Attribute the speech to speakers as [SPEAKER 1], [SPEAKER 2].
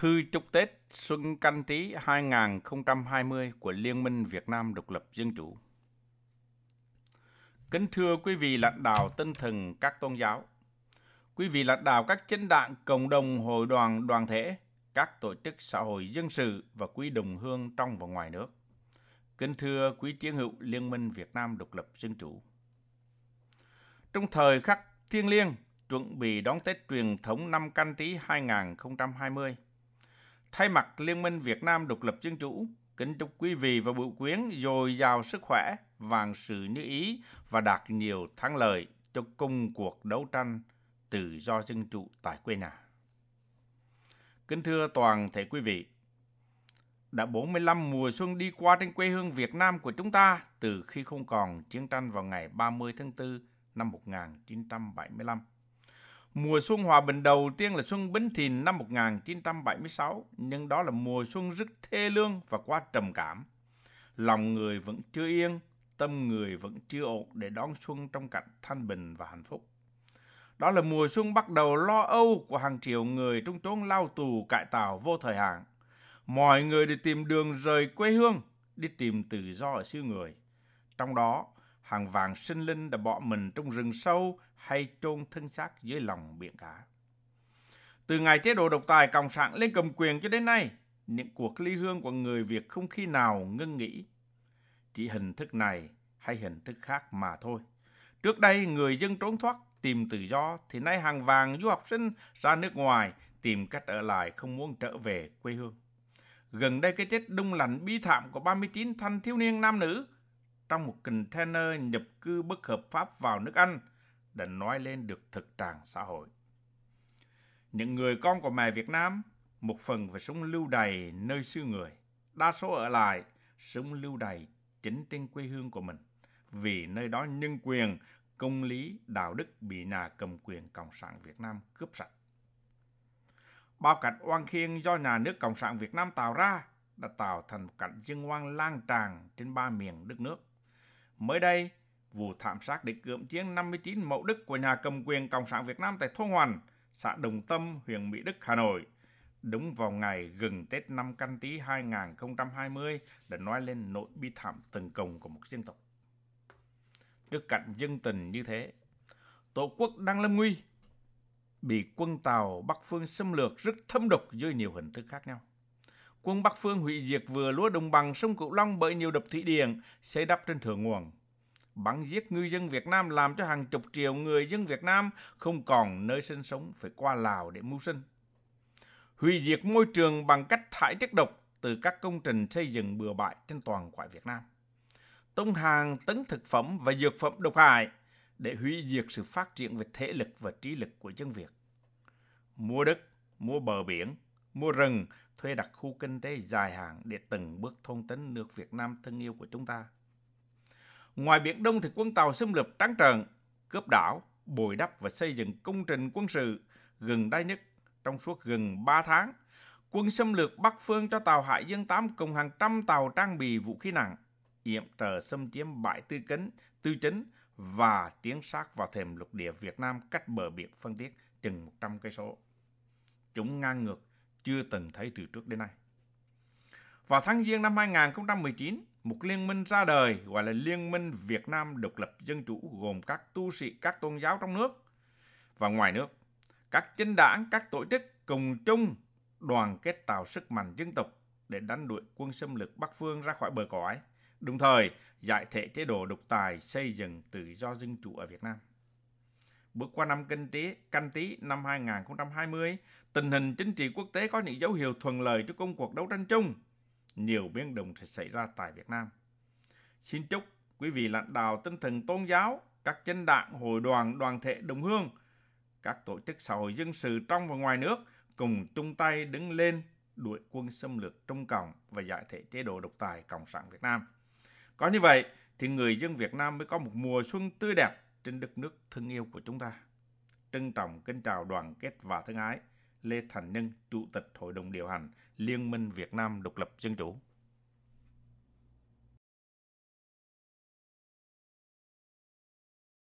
[SPEAKER 1] Thư chúc Tết Xuân Canh Tý 2020 của Liên minh Việt Nam Độc lập Dân chủ. Kính thưa quý vị lãnh đạo tinh thần các tôn giáo, quý vị lãnh đạo các chính đảng, cộng đồng, hội đoàn, đoàn thể, các tổ chức xã hội dân sự và quý đồng hương trong và ngoài nước. Kính thưa quý chiến hữu Liên minh Việt Nam Độc lập Dân chủ. Trong thời khắc thiêng liêng, chuẩn bị đón Tết truyền thống năm canh tí 2020, Thay mặt Liên minh Việt Nam Độc lập Dân chủ, kính chúc quý vị và bộ quyến dồi dào sức khỏe, vàng sự như ý và đạt nhiều thắng lợi cho công cuộc đấu tranh tự do dân chủ tại quê nhà. Kính thưa toàn thể quý vị, đã 45 mùa xuân đi qua trên quê hương Việt Nam của chúng ta từ khi không còn chiến tranh vào ngày 30 tháng 4 năm 1975. Mùa xuân hòa bình đầu tiên là xuân Bính Thìn năm 1976, nhưng đó là mùa xuân rất thê lương và quá trầm cảm. Lòng người vẫn chưa yên, tâm người vẫn chưa ổn để đón xuân trong cảnh thanh bình và hạnh phúc. Đó là mùa xuân bắt đầu lo âu của hàng triệu người trong chốn lao tù cải tạo vô thời hạn. Mọi người đều tìm đường rời quê hương, đi tìm tự do ở xứ người. Trong đó, hàng vàng sinh linh đã bỏ mình trong rừng sâu hay chôn thân xác dưới lòng biển cả. Từ ngày chế độ độc tài Cộng sản lên cầm quyền cho đến nay, những cuộc ly hương của người Việt không khi nào ngưng nghỉ. Chỉ hình thức này hay hình thức khác mà thôi. Trước đây người dân trốn thoát tìm tự do thì nay hàng vàng du học sinh ra nước ngoài tìm cách ở lại không muốn trở về quê hương. Gần đây cái chết đông lạnh bi thảm của 39 thanh thiếu niên nam nữ trong một container nhập cư bất hợp pháp vào nước Anh đã nói lên được thực trạng xã hội. Những người con của mẹ Việt Nam, một phần phải sống lưu đày nơi xứ người, đa số ở lại sống lưu đày chính trên quê hương của mình, vì nơi đó nhân quyền, công lý, đạo đức bị nhà cầm quyền Cộng sản Việt Nam cướp sạch. Bao cảnh oan khiên do nhà nước Cộng sản Việt Nam tạo ra đã tạo thành một cảnh dương oan lan tràn trên ba miền đất nước. Mới đây, vụ thảm sát để cưỡng chiến 59 mẫu Đức của nhà cầm quyền Cộng sản Việt Nam tại Thôn Hoàn, xã Đồng Tâm, huyện Mỹ Đức, Hà Nội, đúng vào ngày gần Tết năm Canh Tý 2020 đã nói lên nỗi bi thảm từng cồng của một dân tộc. Trước cảnh dân tình như thế, Tổ quốc đang lâm nguy, bị quân Tàu Bắc Phương xâm lược rất thâm độc dưới nhiều hình thức khác nhau quân Bắc Phương hủy diệt vừa lúa đồng bằng sông Cửu Long bởi nhiều đập thủy điện xây đắp trên thượng nguồn. Bắn giết ngư dân Việt Nam làm cho hàng chục triệu người dân Việt Nam không còn nơi sinh sống phải qua Lào để mưu sinh. Hủy diệt môi trường bằng cách thải chất độc từ các công trình xây dựng bừa bãi trên toàn quại Việt Nam. Tông hàng tấn thực phẩm và dược phẩm độc hại để hủy diệt sự phát triển về thể lực và trí lực của dân Việt. Mua đất, mua bờ biển, mua rừng thuê đặc khu kinh tế dài hạn để từng bước thôn tính nước Việt Nam thân yêu của chúng ta. Ngoài Biển Đông thì quân tàu xâm lược trắng trợn, cướp đảo, bồi đắp và xây dựng công trình quân sự gần đây nhất trong suốt gần 3 tháng. Quân xâm lược Bắc Phương cho tàu Hải dương 8 cùng hàng trăm tàu trang bị vũ khí nặng, yểm trợ xâm chiếm bãi tư kính, tư chính và tiến sát vào thềm lục địa Việt Nam cách bờ biển phân tiết chừng 100 cây số. Chúng ngang ngược chưa từng thấy từ trước đến nay. Vào tháng Giêng năm 2019, một liên minh ra đời gọi là Liên minh Việt Nam Độc lập Dân chủ gồm các tu sĩ các tôn giáo trong nước và ngoài nước. Các chính đảng, các tổ chức cùng chung đoàn kết tạo sức mạnh dân tộc để đánh đuổi quân xâm lược Bắc phương ra khỏi bờ cõi, đồng thời giải thể chế độ độc tài xây dựng tự do dân chủ ở Việt Nam. Bước qua năm kinh tế canh tí năm 2020, tình hình chính trị quốc tế có những dấu hiệu thuận lợi cho công cuộc đấu tranh chung. Nhiều biến động sẽ xảy ra tại Việt Nam. Xin chúc quý vị lãnh đạo tinh thần tôn giáo, các chân đảng, hội đoàn, đoàn thể đồng hương, các tổ chức xã hội dân sự trong và ngoài nước cùng chung tay đứng lên đuổi quân xâm lược Trung Cộng và giải thể chế độ độc tài Cộng sản Việt Nam. Có như vậy thì người dân Việt Nam mới có một mùa xuân tươi đẹp trên đất nước thân yêu của chúng ta. Trân trọng kính chào đoàn kết và thân ái, Lê Thành Nhân, Chủ tịch Hội đồng Điều hành Liên minh Việt Nam Độc lập Dân Chủ.